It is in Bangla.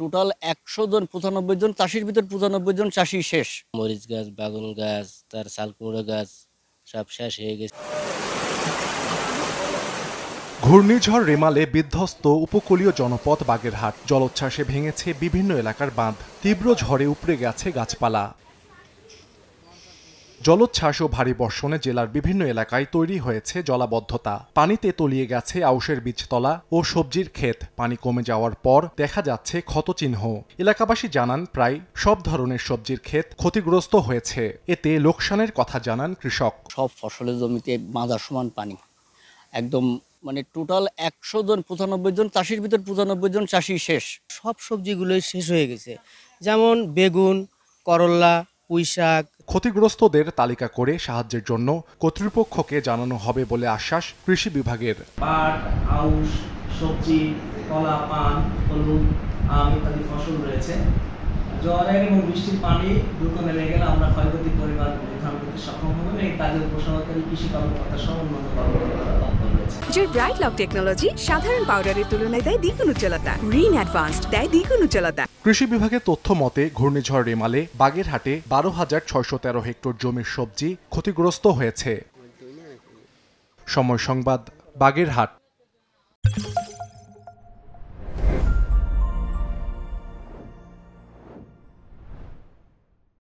টোটাল একশো জন পঁচানব্বই জন চাষির ভিতর পঁচানব্বই জন চাষি শেষ মরিচ গাছ বাগুন গাছ তার শালকুমড়ো গাছ সব শেষ হয়ে গেছে ঘূর্ণিঝড় রেমালে বিধ্বস্ত উপকূলীয় জনপদ বাগেরহাট জলোচ্ছ্বাসে ভেঙেছে বিভিন্ন এলাকার বাঁধ তীব্র ঝড়ে উপড়ে গেছে গাছপালা জলোচ্ছ্বাস ও ভারী বর্ষণে জেলার বিভিন্ন এলাকায় তৈরি হয়েছে জলাবদ্ধতা পানিতে তলিয়ে গেছে আউশের বীজতলা ও সবজির ক্ষেত পানি কমে যাওয়ার পর দেখা যাচ্ছে ক্ষতচিহ্ন এলাকাবাসী জানান প্রায় সব ধরনের সবজির ক্ষেত ক্ষতিগ্রস্ত হয়েছে এতে লোকসানের কথা জানান কৃষক সব ফসলের জমিতে মাদার সমান পানি একদম মানে টোটাল একশো জন পঁচানব্বই জন চাষির ভিতর পঁচানব্বই জন চাষি শেষ সব সবজিগুলোই শেষ হয়ে গেছে যেমন বেগুন করল্লা পুঁইশাক ক্ষতিগ্রস্তদের তালিকা করে সাহায্যের জন্য কর্তৃপক্ষকে জানানো হবে বলে আশ্বাস কৃষি বিভাগের পাট আউশ সবজি কলা পান হলুদ আম ইত্যাদি ফসল রয়েছে এবং বৃষ্টির পানি দ্রুত গেলে আমরা পরিমাণ নির্ধারণ করতে সক্ষম কৃষি যে ব্রাইট টেকনোলজি সাধারণ পাউডারের তুলনায় অ্যাডভান্সড কৃষি বিভাগের তথ্য মতে ঘূর্ণিঝড় রেমালে বাগেরহাটে বারো হাজার ছয়শ তেরো হেক্টর জমির সবজি ক্ষতিগ্রস্ত হয়েছে সময় সংবাদ বাগেরহাট